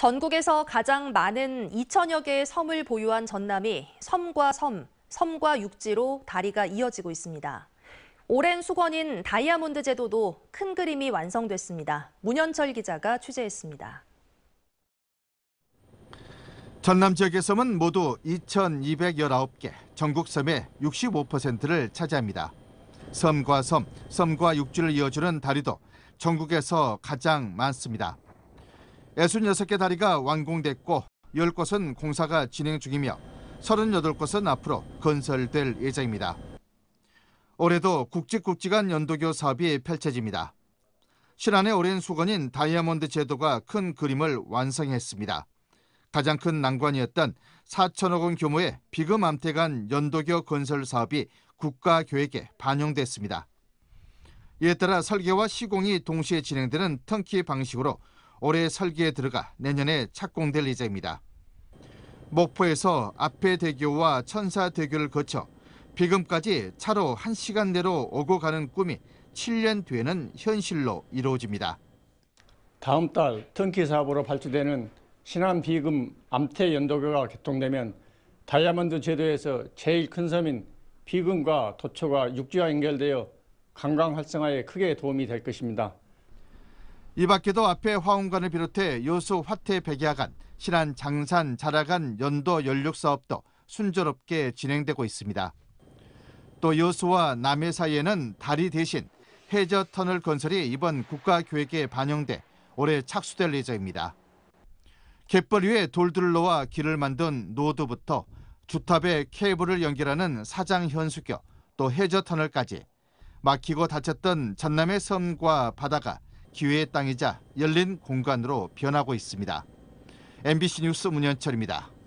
전국에서 가장 많은 2천여 개의 섬을 보유한 전남이 섬과 섬, 섬과 육지로 다리가 이어지고 있습니다. 오랜 수건인 다이아몬드 제도도 큰 그림이 완성됐습니다. 문현철 기자가 취재했습니다. 전남 지역의 섬은 모두 2,219개, 전국 섬의 65%를 차지합니다. 섬과 섬, 섬과 육지를 이어주는 다리도 전국에서 가장 많습니다. 66개 다리가 완공됐고 10곳은 공사가 진행 중이며 38곳은 앞으로 건설될 예정입니다. 올해도 국지국지간 연도교 사업이 펼쳐집니다. 신안의 오랜 수건인 다이아몬드 제도가 큰 그림을 완성했습니다. 가장 큰 난관이었던 4천억 원 규모의 비금 암태간 연도교 건설 사업이 국가 계획에 반영됐습니다. 이에 따라 설계와 시공이 동시에 진행되는 턴키 방식으로 올해 설계에 들어가 내년에 착공될 예정입니다. 목포에서 앞배 대교와 천사 대교를 거쳐 비금까지 차로 1시간 내로 오고 가는 꿈이 7년 뒤에는 현실로 이루어집니다. 다음 달 턴키 사업으로 발주되는 신안 비금 암태 연도교가 개통되면 다이아몬드 제도에서 제일 큰 섬인 비금과 도초가 육지와 연결되어 관광 활성화에 크게 도움이 될 것입니다. 이 밖에도 앞에 화엄관을 비롯해 요수 화태 백야간, 신안 장산 자라간 연도 연륙 사업도 순조롭게 진행되고 있습니다. 또 여수와 남해 사이에는 다리 대신 해저 터널 건설이 이번 국가 계획에 반영돼 올해 착수될 예정입니다. 갯벌 위에 돌들로와 길을 만든 노드부터 주탑에 케이블을 연결하는 사장현수교 또 해저 터널까지 막히고 닫혔던 전남의 섬과 바다가 기회의 땅이자 열린 공간으로 변하고 있습니다. MBC 뉴스 문현철입니다.